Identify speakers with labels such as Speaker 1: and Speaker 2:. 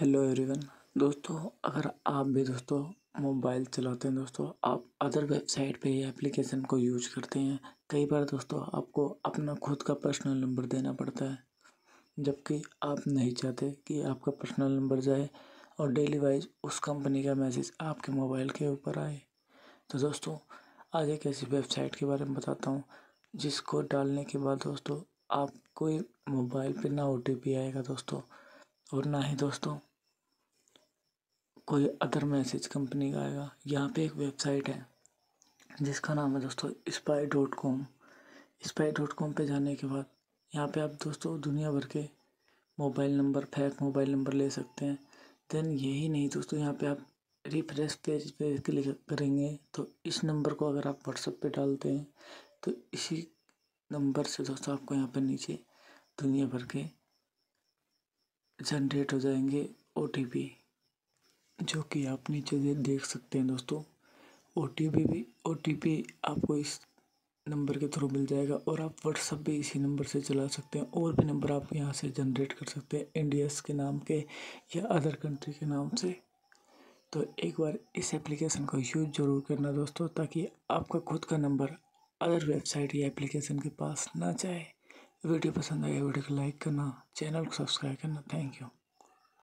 Speaker 1: hello everyone दोस्तों अगर आप भी दोस्तों मोबाइल चलाते हैं दोस्तों आप अदर वेबसाइट पे ये एप्लीकेशन को यूज करते हैं कई बार दोस्तों आपको अपना खुद का पर्सनल नंबर देना पड़ता है जबकि आप नहीं चाहते कि आपका पर्सनल नंबर जाए और डेली वाइज उस कंपनी का मैसेज आपके मोबाइल के ऊपर आए तो दोस्तों आज एक ऐसी वेबसाइट के बारे में बताता हूँ जिसको डालने के बाद दोस्तों आप कोई मोबाइल पर ना ओ आएगा दोस्तों और ना ही दोस्तों कोई अदर मैसेज कंपनी का आएगा यहाँ पे एक वेबसाइट है जिसका नाम है दोस्तों spy dot com spy dot com पर जाने के बाद यहाँ पे आप दोस्तों दुनिया भर के mobile number fake mobile number ले सकते हैं देन यही नहीं दोस्तों यहाँ पे आप रिफ्रेश पेज पे क्लिक करेंगे तो इस नंबर को अगर आप व्हाट्सअप पे डालते हैं तो इसी नंबर से दोस्तों आपको यहाँ पे नीचे दुनिया भर के जनरेट हो जाएंगे ओ टी पी जो कि आप नीचे दे देख सकते हैं दोस्तों ओ टी पी भी ओ टी पी आपको इस नंबर के थ्रू मिल जाएगा और आप व्हाट्सअप भी इसी नंबर से चला सकते हैं और भी नंबर आप यहाँ से जनरेट कर सकते हैं इंडियस के नाम के या अदर कंट्री के नाम से तो एक बार इस एप्लीकेशन को यूज़ ज़रूर करना दोस्तों ताकि आपका खुद का नंबर अदर वेबसाइट या एप्लीकेशन के पास ना जाए वीडियो पसंद आए वीडियो को लाइक करना चैनल को सब्सक्राइब करना थैंक यू